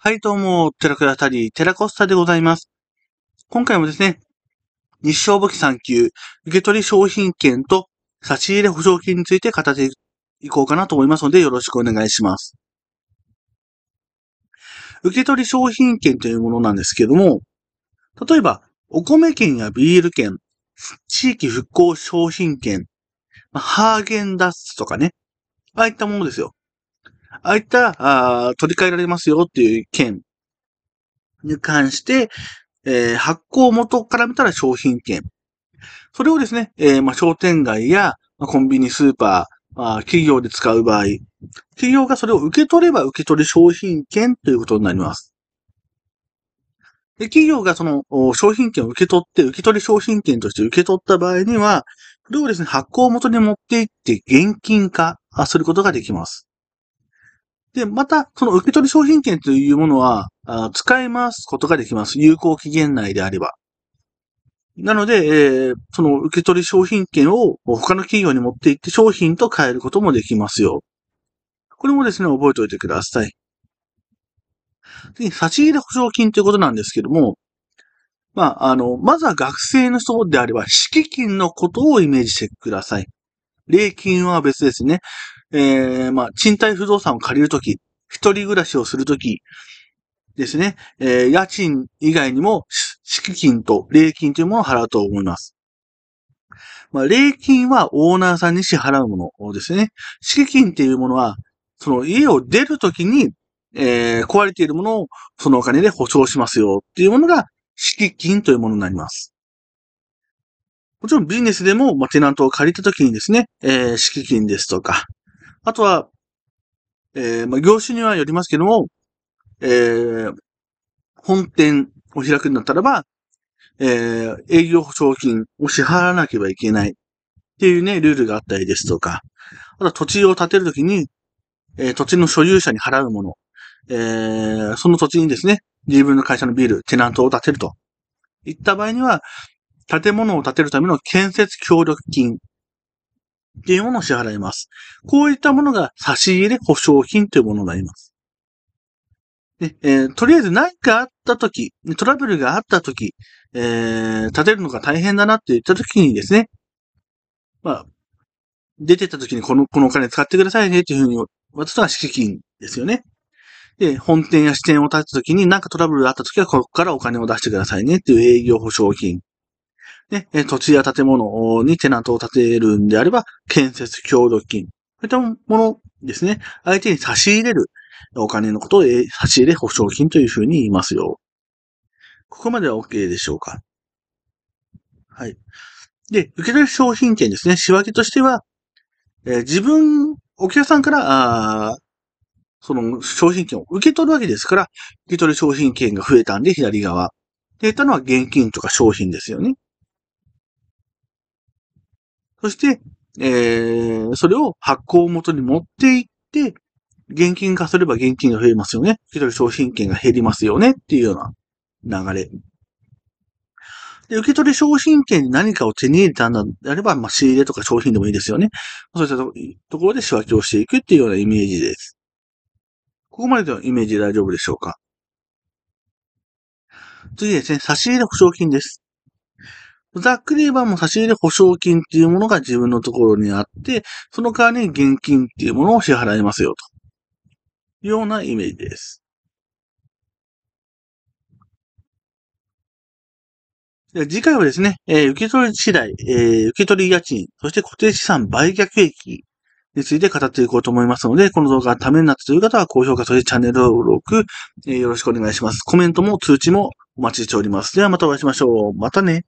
はい、どうも、テラクタリたり、ラコスタでございます。今回もですね、日照簿記3級、受取商品券と差し入れ保証金について語っていこうかなと思いますので、よろしくお願いします。受取商品券というものなんですけども、例えば、お米券やビール券、地域復興商品券、ハーゲンダッツとかね、ああいったものですよ。ああいった、あ取り替えられますよっていう件に関して、えー、発行元から見たら商品券。それをですね、えー、まあ、商店街や、まあ、コンビニ、スーパー、まあ、企業で使う場合、企業がそれを受け取れば受け取り商品券ということになります。で企業がその商品券を受け取って、受け取り商品券として受け取った場合には、それをですね、発行元に持っていって現金化することができます。で、また、その受取商品券というものは、あ使い回すことができます。有効期限内であれば。なので、えー、その受取商品券を他の企業に持って行って商品と変えることもできますよ。これもですね、覚えておいてください。次、差し入れ補償金ということなんですけども、まあ、あの、まずは学生の人であれば、敷金のことをイメージしてください。礼金は別ですね。えー、まあ、賃貸不動産を借りるとき、一人暮らしをするときですね、えー、家賃以外にも、敷金と礼金というものを払うと思います。まあ、礼金はオーナーさんに支払うものですね。敷金っていうものは、その家を出るときに、えー、壊れているものをそのお金で保証しますよっていうものが敷金というものになります。もちろんビジネスでも、まあ、テナントを借りたときにですね、えー、敷金ですとか、あとは、えー、まあ、業種にはよりますけども、えー、本店を開くんだったらば、えー、営業保証金を支払わなければいけないっていうね、ルールがあったりですとか、あとは土地を建てるときに、えー、土地の所有者に払うもの、えー、その土地にですね、自分の会社のビール、テナントを建てるといった場合には、建物を建てるための建設協力金金をの支払います。こういったものが差し入れ保証金というものになります。で、えー、とりあえず何かあったとき、トラブルがあったとき、えー、立てるのが大変だなって言ったときにですね、まあ、出てったときにこの、このお金使ってくださいねっていうふうに渡すのは敷金ですよね。で、本店や支店を立てたときに何かトラブルがあったときはここからお金を出してくださいねっていう営業保証金。ね、土地や建物にテナントを建てるんであれば、建設協力金。そういったものですね。相手に差し入れるお金のことを差し入れ保証金というふうに言いますよ。ここまでは OK でしょうか。はい。で、受け取る商品券ですね。仕分けとしては、えー、自分、お客さんから、あその商品券を受け取るわけですから、受け取り商品券が増えたんで左側。で、得たのは現金とか商品ですよね。そして、えー、それを発行元に持っていって、現金化すれば現金が増えますよね。一人商品券が減りますよねっていうような流れ。で、受け取り商品券に何かを手に入れたんだであれば、まあ、仕入れとか商品でもいいですよね。そういったところで仕分けをしていくっていうようなイメージです。ここまでのイメージ大丈夫でしょうか次ですね、差し入れ保証金です。ざっくり言えばもう差し入れ保証金っていうものが自分のところにあって、その代わりに現金っていうものを支払いますよと。ようなイメージです。次回はですね、えー、受け取り次第、えー、受け取り家賃、そして固定資産売却益について語っていこうと思いますので、この動画がためになったという方は高評価、そしてチャンネル登録、えー、よろしくお願いします。コメントも通知もお待ちしております。ではまたお会いしましょう。またね。